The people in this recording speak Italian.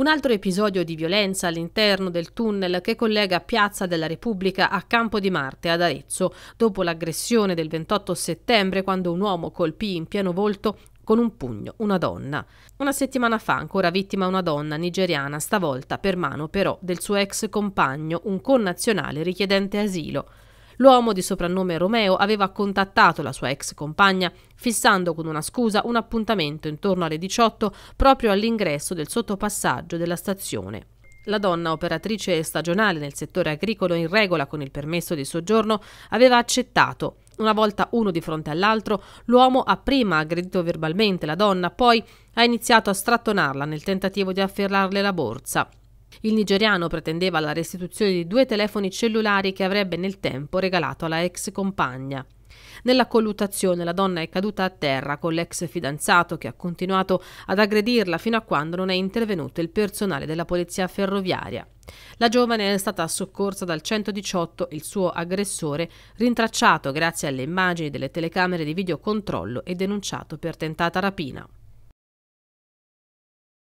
Un altro episodio di violenza all'interno del tunnel che collega Piazza della Repubblica a Campo di Marte ad Arezzo, dopo l'aggressione del 28 settembre quando un uomo colpì in pieno volto con un pugno una donna. Una settimana fa ancora vittima una donna nigeriana, stavolta per mano però del suo ex compagno, un connazionale richiedente asilo. L'uomo di soprannome Romeo aveva contattato la sua ex compagna, fissando con una scusa un appuntamento intorno alle 18 proprio all'ingresso del sottopassaggio della stazione. La donna, operatrice stagionale nel settore agricolo in regola con il permesso di soggiorno, aveva accettato. Una volta uno di fronte all'altro, l'uomo ha prima aggredito verbalmente la donna, poi ha iniziato a strattonarla nel tentativo di afferrarle la borsa. Il nigeriano pretendeva la restituzione di due telefoni cellulari che avrebbe nel tempo regalato alla ex compagna. Nella colluttazione la donna è caduta a terra con l'ex fidanzato che ha continuato ad aggredirla fino a quando non è intervenuto il personale della polizia ferroviaria. La giovane è stata soccorsa dal 118 il suo aggressore, rintracciato grazie alle immagini delle telecamere di videocontrollo e denunciato per tentata rapina.